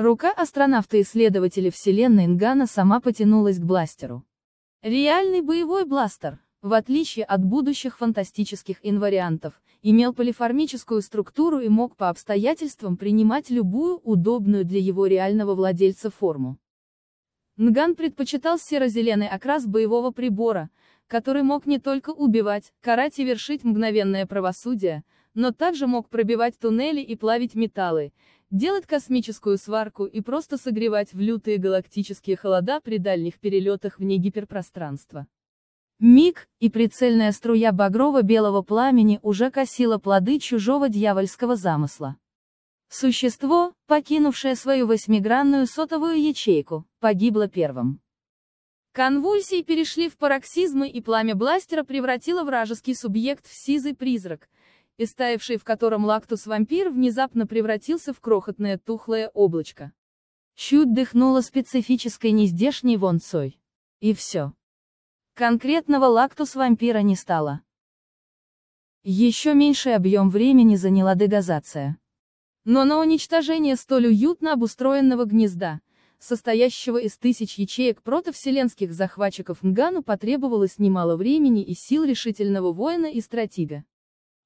Рука астронавта-исследователя Вселенной Ингана сама потянулась к бластеру. Реальный боевой бластер, в отличие от будущих фантастических инвариантов, имел полиформическую структуру и мог по обстоятельствам принимать любую удобную для его реального владельца форму. Нган предпочитал серо-зеленый окрас боевого прибора, который мог не только убивать, карать и вершить мгновенное правосудие, но также мог пробивать туннели и плавить металлы, делать космическую сварку и просто согревать в лютые галактические холода при дальних перелетах вне гиперпространства. Миг, и прицельная струя багрово-белого пламени уже косила плоды чужого дьявольского замысла. Существо, покинувшее свою восьмигранную сотовую ячейку, погибло первым. Конвульсии перешли в пароксизмы и пламя бластера превратило вражеский субъект в сизый призрак, истаивший в котором лактус-вампир внезапно превратился в крохотное тухлое облачко. Чуть дыхнула специфической нездешней вонцой. И все. Конкретного лактус-вампира не стало. Еще меньший объем времени заняла дегазация. Но на уничтожение столь уютно обустроенного гнезда, состоящего из тысяч ячеек протовселенских захватчиков Нгану потребовалось немало времени и сил решительного воина и стратега.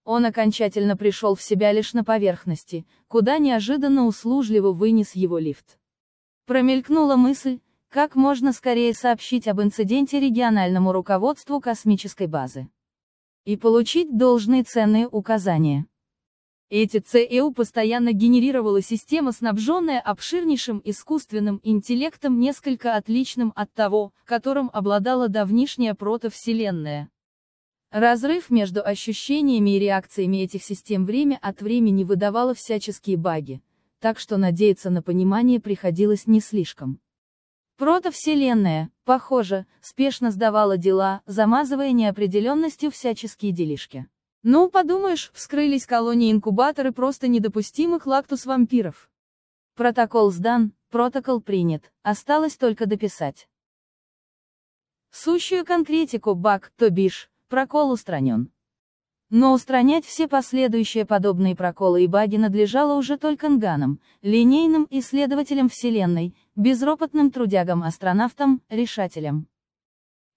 Он окончательно пришел в себя лишь на поверхности, куда неожиданно услужливо вынес его лифт. Промелькнула мысль, как можно скорее сообщить об инциденте региональному руководству космической базы. И получить должные ценные указания. Эти ЦЭУ постоянно генерировала система, снабженная обширнейшим искусственным интеллектом, несколько отличным от того, которым обладала давнишняя протовселенная. Разрыв между ощущениями и реакциями этих систем время от времени выдавало всяческие баги, так что надеяться на понимание приходилось не слишком. Протовселенная, похоже, спешно сдавала дела, замазывая неопределенностью всяческие делишки. Ну, подумаешь, вскрылись колонии-инкубаторы просто недопустимых лактус-вампиров. Протокол сдан, протокол принят, осталось только дописать. Сущую конкретику баг, то бишь, прокол устранен. Но устранять все последующие подобные проколы и баги надлежало уже только Нганам, линейным исследователям Вселенной, безропотным трудягам-астронавтам, решателям.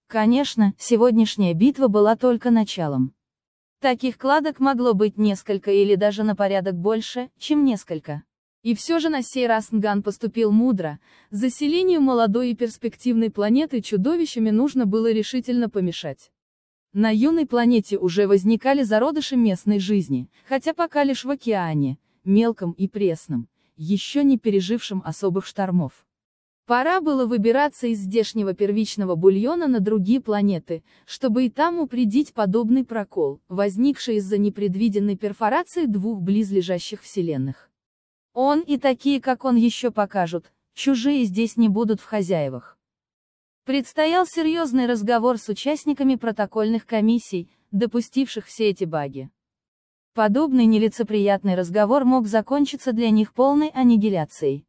Конечно, сегодняшняя битва была только началом. Таких кладок могло быть несколько или даже на порядок больше, чем несколько. И все же на сей раз Нган поступил мудро, заселению молодой и перспективной планеты чудовищами нужно было решительно помешать. На юной планете уже возникали зародыши местной жизни, хотя пока лишь в океане, мелком и пресном, еще не пережившем особых штормов. Пора было выбираться из здешнего первичного бульона на другие планеты, чтобы и там упредить подобный прокол, возникший из-за непредвиденной перфорации двух близлежащих вселенных. Он и такие, как он, еще покажут, чужие здесь не будут в хозяевах. Предстоял серьезный разговор с участниками протокольных комиссий, допустивших все эти баги. Подобный нелицеприятный разговор мог закончиться для них полной аннигиляцией.